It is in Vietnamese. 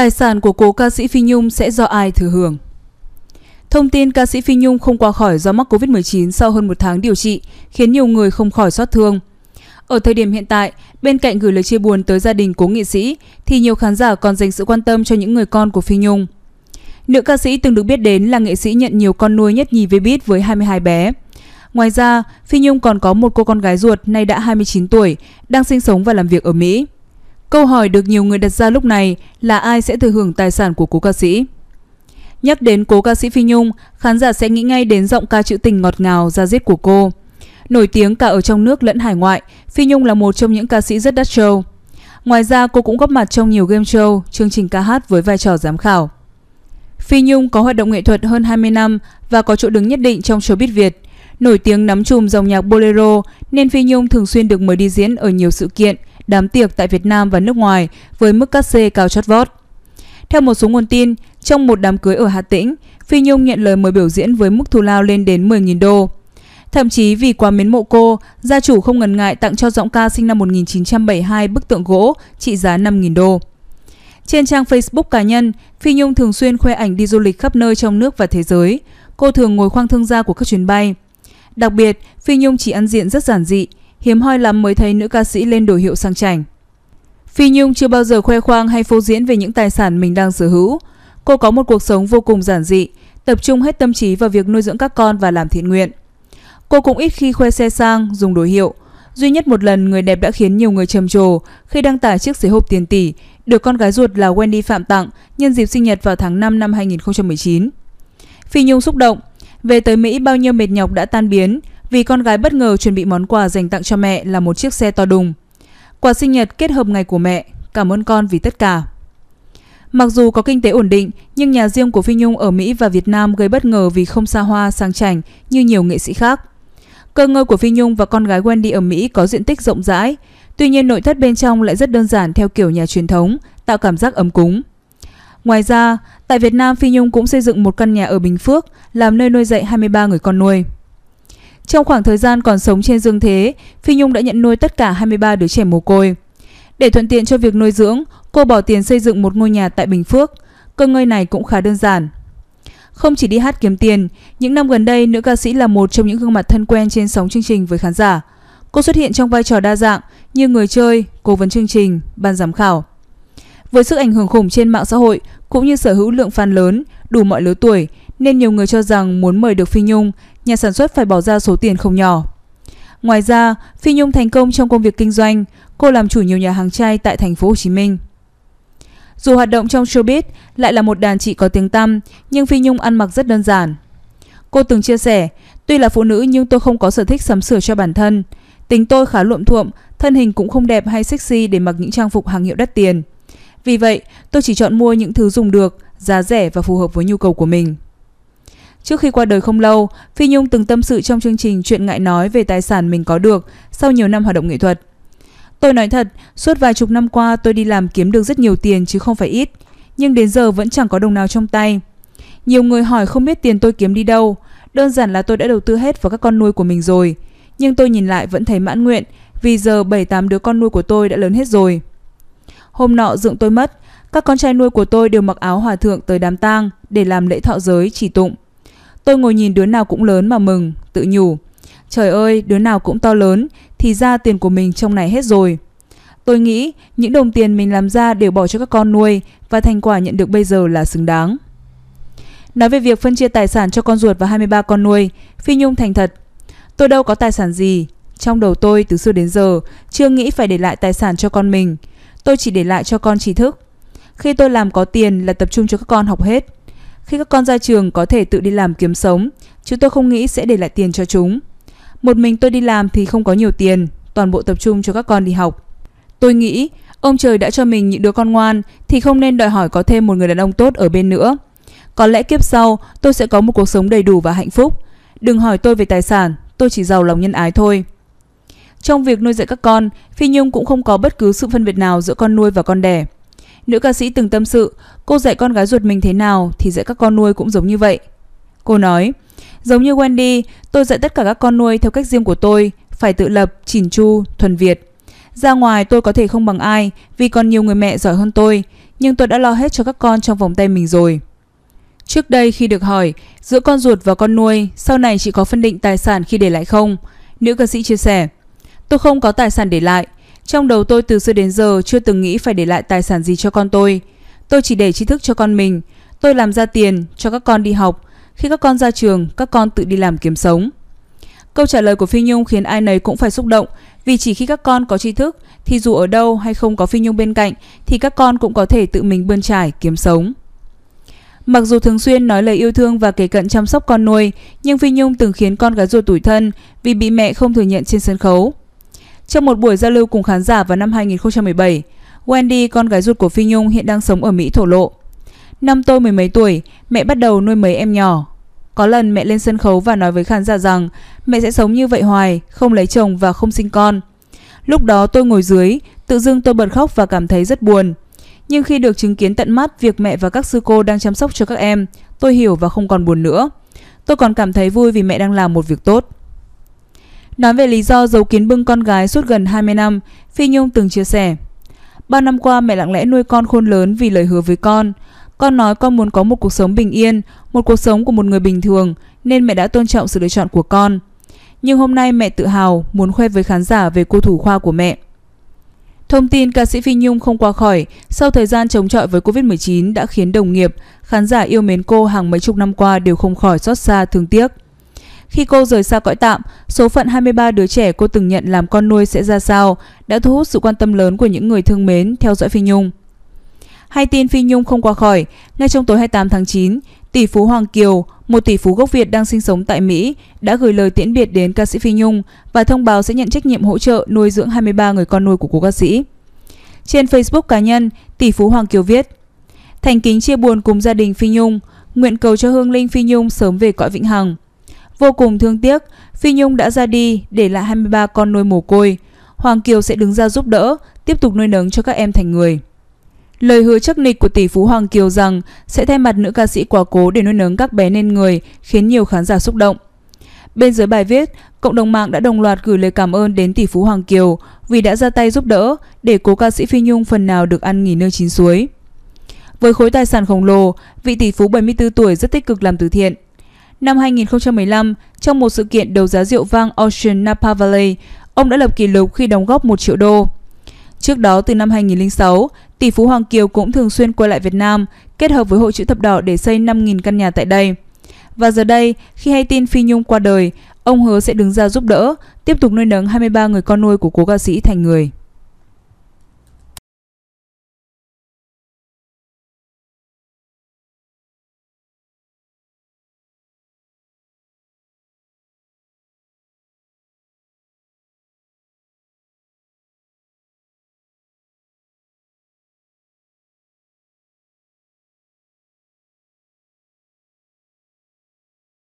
Tài sản của cố ca sĩ Phi Nhung sẽ do ai thừa hưởng? Thông tin ca sĩ Phi Nhung không qua khỏi do mắc Covid-19 sau hơn một tháng điều trị khiến nhiều người không khỏi xót thương. Ở thời điểm hiện tại, bên cạnh gửi lời chia buồn tới gia đình cố nghệ sĩ thì nhiều khán giả còn dành sự quan tâm cho những người con của Phi Nhung. Nữ ca sĩ từng được biết đến là nghệ sĩ nhận nhiều con nuôi nhất nhì với Beat với 22 bé. Ngoài ra, Phi Nhung còn có một cô con gái ruột nay đã 29 tuổi, đang sinh sống và làm việc ở Mỹ. Câu hỏi được nhiều người đặt ra lúc này là ai sẽ thừa hưởng tài sản của cố ca sĩ? Nhắc đến cố ca sĩ Phi Nhung, khán giả sẽ nghĩ ngay đến giọng ca trữ tình ngọt ngào ra diết của cô. Nổi tiếng cả ở trong nước lẫn hải ngoại, Phi Nhung là một trong những ca sĩ rất đắt show. Ngoài ra, cô cũng góp mặt trong nhiều game show, chương trình ca hát với vai trò giám khảo. Phi Nhung có hoạt động nghệ thuật hơn 20 năm và có chỗ đứng nhất định trong showbiz Việt. Nổi tiếng nắm chùm dòng nhạc bolero nên Phi Nhung thường xuyên được mời đi diễn ở nhiều sự kiện đám tiệc tại Việt Nam và nước ngoài với mức cắt xê cao chót vót. Theo một số nguồn tin, trong một đám cưới ở Hà Tĩnh, Phi Nhung nhận lời mời biểu diễn với mức thù lao lên đến 10.000 đô. Thậm chí vì quá mến mộ cô, gia chủ không ngần ngại tặng cho giọng ca sinh năm 1972 bức tượng gỗ trị giá 5.000 đô. Trên trang Facebook cá nhân, Phi Nhung thường xuyên khoe ảnh đi du lịch khắp nơi trong nước và thế giới. Cô thường ngồi khoang thương gia của các chuyến bay. Đặc biệt, Phi Nhung chỉ ăn diện rất giản dị, hiếm hoi lắm mới thấy nữ ca sĩ lên đổi hiệu sang chảnh. Phi Nhung chưa bao giờ khoe khoang hay phô diễn về những tài sản mình đang sở hữu. Cô có một cuộc sống vô cùng giản dị, tập trung hết tâm trí vào việc nuôi dưỡng các con và làm thiện nguyện. Cô cũng ít khi khoe xe sang, dùng đổi hiệu. Duy nhất một lần người đẹp đã khiến nhiều người trầm trồ khi đăng tải chiếc xế hộp tiền tỷ được con gái ruột là Wendy Phạm tặng nhân dịp sinh nhật vào tháng 5 năm 2019. Phi Nhung xúc động, về tới Mỹ bao nhiêu mệt nhọc đã tan biến, vì con gái bất ngờ chuẩn bị món quà dành tặng cho mẹ là một chiếc xe to đùng. Quà sinh nhật kết hợp ngày của mẹ, cảm ơn con vì tất cả. Mặc dù có kinh tế ổn định, nhưng nhà riêng của Phi Nhung ở Mỹ và Việt Nam gây bất ngờ vì không xa hoa sang chảnh như nhiều nghệ sĩ khác. Cơ ngơi của Phi Nhung và con gái Wendy ở Mỹ có diện tích rộng rãi, tuy nhiên nội thất bên trong lại rất đơn giản theo kiểu nhà truyền thống, tạo cảm giác ấm cúng. Ngoài ra, tại Việt Nam Phi Nhung cũng xây dựng một căn nhà ở Bình Phước làm nơi nuôi dạy 23 người con nuôi. Trong khoảng thời gian còn sống trên dương thế, Phi Nhung đã nhận nuôi tất cả 23 đứa trẻ mồ côi. Để thuận tiện cho việc nuôi dưỡng, cô bỏ tiền xây dựng một ngôi nhà tại Bình Phước. Cơ ngơi này cũng khá đơn giản. Không chỉ đi hát kiếm tiền, những năm gần đây nữ ca sĩ là một trong những gương mặt thân quen trên sóng chương trình với khán giả. Cô xuất hiện trong vai trò đa dạng như người chơi, cố vấn chương trình, ban giám khảo. Với sức ảnh hưởng khủng trên mạng xã hội cũng như sở hữu lượng fan lớn, đủ mọi lứa tuổi, nên nhiều người cho rằng muốn mời được Phi Nhung nhà sản xuất phải bỏ ra số tiền không nhỏ. Ngoài ra, Phi Nhung thành công trong công việc kinh doanh, cô làm chủ nhiều nhà hàng chay tại thành phố Hồ Chí Minh. Dù hoạt động trong showbiz lại là một đàn chị có tiếng tăm, nhưng Phi Nhung ăn mặc rất đơn giản. Cô từng chia sẻ, tuy là phụ nữ nhưng tôi không có sở thích sắm sửa cho bản thân. Tính tôi khá luộm thuộm, thân hình cũng không đẹp hay sexy để mặc những trang phục hàng hiệu đắt tiền. Vì vậy, tôi chỉ chọn mua những thứ dùng được, giá rẻ và phù hợp với nhu cầu của mình. Trước khi qua đời không lâu, Phi Nhung từng tâm sự trong chương trình Chuyện Ngại Nói về tài sản mình có được sau nhiều năm hoạt động nghệ thuật. Tôi nói thật, suốt vài chục năm qua tôi đi làm kiếm được rất nhiều tiền chứ không phải ít, nhưng đến giờ vẫn chẳng có đồng nào trong tay. Nhiều người hỏi không biết tiền tôi kiếm đi đâu, đơn giản là tôi đã đầu tư hết vào các con nuôi của mình rồi. Nhưng tôi nhìn lại vẫn thấy mãn nguyện vì giờ 7-8 đứa con nuôi của tôi đã lớn hết rồi. Hôm nọ dựng tôi mất, các con trai nuôi của tôi đều mặc áo hòa thượng tới đám tang để làm lễ thọ giới chỉ tụng. Tôi ngồi nhìn đứa nào cũng lớn mà mừng, tự nhủ. Trời ơi, đứa nào cũng to lớn, thì ra tiền của mình trong này hết rồi. Tôi nghĩ những đồng tiền mình làm ra đều bỏ cho các con nuôi và thành quả nhận được bây giờ là xứng đáng. Nói về việc phân chia tài sản cho con ruột và 23 con nuôi, Phi Nhung thành thật. Tôi đâu có tài sản gì, trong đầu tôi từ xưa đến giờ chưa nghĩ phải để lại tài sản cho con mình. Tôi chỉ để lại cho con trí thức. Khi tôi làm có tiền là tập trung cho các con học hết. Khi các con ra trường có thể tự đi làm kiếm sống, chứ tôi không nghĩ sẽ để lại tiền cho chúng. Một mình tôi đi làm thì không có nhiều tiền, toàn bộ tập trung cho các con đi học. Tôi nghĩ, ông trời đã cho mình những đứa con ngoan thì không nên đòi hỏi có thêm một người đàn ông tốt ở bên nữa. Có lẽ kiếp sau tôi sẽ có một cuộc sống đầy đủ và hạnh phúc. Đừng hỏi tôi về tài sản, tôi chỉ giàu lòng nhân ái thôi. Trong việc nuôi dạy các con, Phi Nhung cũng không có bất cứ sự phân biệt nào giữa con nuôi và con đẻ. Nữ ca sĩ từng tâm sự, cô dạy con gái ruột mình thế nào thì dạy các con nuôi cũng giống như vậy. Cô nói, giống như Wendy, tôi dạy tất cả các con nuôi theo cách riêng của tôi, phải tự lập, chỉn chu, thuần Việt. Ra ngoài tôi có thể không bằng ai vì còn nhiều người mẹ giỏi hơn tôi, nhưng tôi đã lo hết cho các con trong vòng tay mình rồi. Trước đây khi được hỏi, giữa con ruột và con nuôi, sau này chị có phân định tài sản khi để lại không? Nữ ca sĩ chia sẻ, tôi không có tài sản để lại, trong đầu tôi từ xưa đến giờ chưa từng nghĩ phải để lại tài sản gì cho con tôi. Tôi chỉ để tri thức cho con mình. Tôi làm ra tiền cho các con đi học. Khi các con ra trường, các con tự đi làm kiếm sống. Câu trả lời của Phi Nhung khiến ai nấy cũng phải xúc động vì chỉ khi các con có tri thức thì dù ở đâu hay không có Phi Nhung bên cạnh thì các con cũng có thể tự mình bươn trải kiếm sống. Mặc dù thường xuyên nói lời yêu thương và kể cận chăm sóc con nuôi, nhưng Phi Nhung từng khiến con gái ruột tủi thân vì bị mẹ không thừa nhận trên sân khấu. Trong một buổi giao lưu cùng khán giả vào năm 2017, Wendy, con gái ruột của Phi Nhung hiện đang sống ở Mỹ thổ lộ. Năm tôi mười mấy tuổi, mẹ bắt đầu nuôi mấy em nhỏ. Có lần mẹ lên sân khấu và nói với khán giả rằng mẹ sẽ sống như vậy hoài, không lấy chồng và không sinh con. Lúc đó tôi ngồi dưới, tự dưng tôi bật khóc và cảm thấy rất buồn. Nhưng khi được chứng kiến tận mắt việc mẹ và các sư cô đang chăm sóc cho các em, tôi hiểu và không còn buồn nữa. Tôi còn cảm thấy vui vì mẹ đang làm một việc tốt. Nói về lý do giấu kín bưng con gái suốt gần 20 năm, Phi Nhung từng chia sẻ. Bao năm qua mẹ lặng lẽ nuôi con khôn lớn vì lời hứa với con. Con nói con muốn có một cuộc sống bình yên, một cuộc sống của một người bình thường, nên mẹ đã tôn trọng sự lựa chọn của con. Nhưng hôm nay mẹ tự hào muốn khoe với khán giả về cô thủ khoa của mẹ. Thông tin ca sĩ Phi Nhung không qua khỏi sau thời gian chống chọi với Covid-19 đã khiến đồng nghiệp, khán giả yêu mến cô hàng mấy chục năm qua đều không khỏi xót xa thương tiếc. Khi cô rời xa cõi tạm, số phận 23 đứa trẻ cô từng nhận làm con nuôi sẽ ra sao đã thu hút sự quan tâm lớn của những người thương mến theo dõi Phi Nhung. Hay tin Phi Nhung không qua khỏi, ngay trong tối 28 tháng 9, tỷ phú Hoàng Kiều, một tỷ phú gốc Việt đang sinh sống tại Mỹ, đã gửi lời tiễn biệt đến ca sĩ Phi Nhung và thông báo sẽ nhận trách nhiệm hỗ trợ nuôi dưỡng 23 người con nuôi của cô ca sĩ. Trên Facebook cá nhân, tỷ phú Hoàng Kiều viết Thành kính chia buồn cùng gia đình Phi Nhung, nguyện cầu cho Hương Linh Phi Nhung sớm về cõi vĩnh hằng. Vô cùng thương tiếc, Phi Nhung đã ra đi để lại 23 con nuôi mồ côi. Hoàng Kiều sẽ đứng ra giúp đỡ, tiếp tục nuôi nấng cho các em thành người. Lời hứa chắc nịch của tỷ phú Hoàng Kiều rằng sẽ thay mặt nữ ca sĩ quá cố để nuôi nấng các bé nên người khiến nhiều khán giả xúc động. Bên dưới bài viết, cộng đồng mạng đã đồng loạt gửi lời cảm ơn đến tỷ phú Hoàng Kiều vì đã ra tay giúp đỡ để cố ca sĩ Phi Nhung phần nào được ăn nghỉ nơi chín suối. Với khối tài sản khổng lồ, vị tỷ phú 74 tuổi rất tích cực làm từ thiện. Năm 2015, trong một sự kiện đấu giá rượu vang Ocean Napa Valley, ông đã lập kỷ lục khi đóng góp 1 triệu đô. Trước đó từ năm 2006, tỷ phú Hoàng Kiều cũng thường xuyên quay lại Việt Nam, kết hợp với Hội chữ thập đỏ để xây 5.000 căn nhà tại đây. Và giờ đây, khi hay tin Phi Nhung qua đời, ông hứa sẽ đứng ra giúp đỡ, tiếp tục nuôi nấng 23 người con nuôi của cố ca sĩ thành người.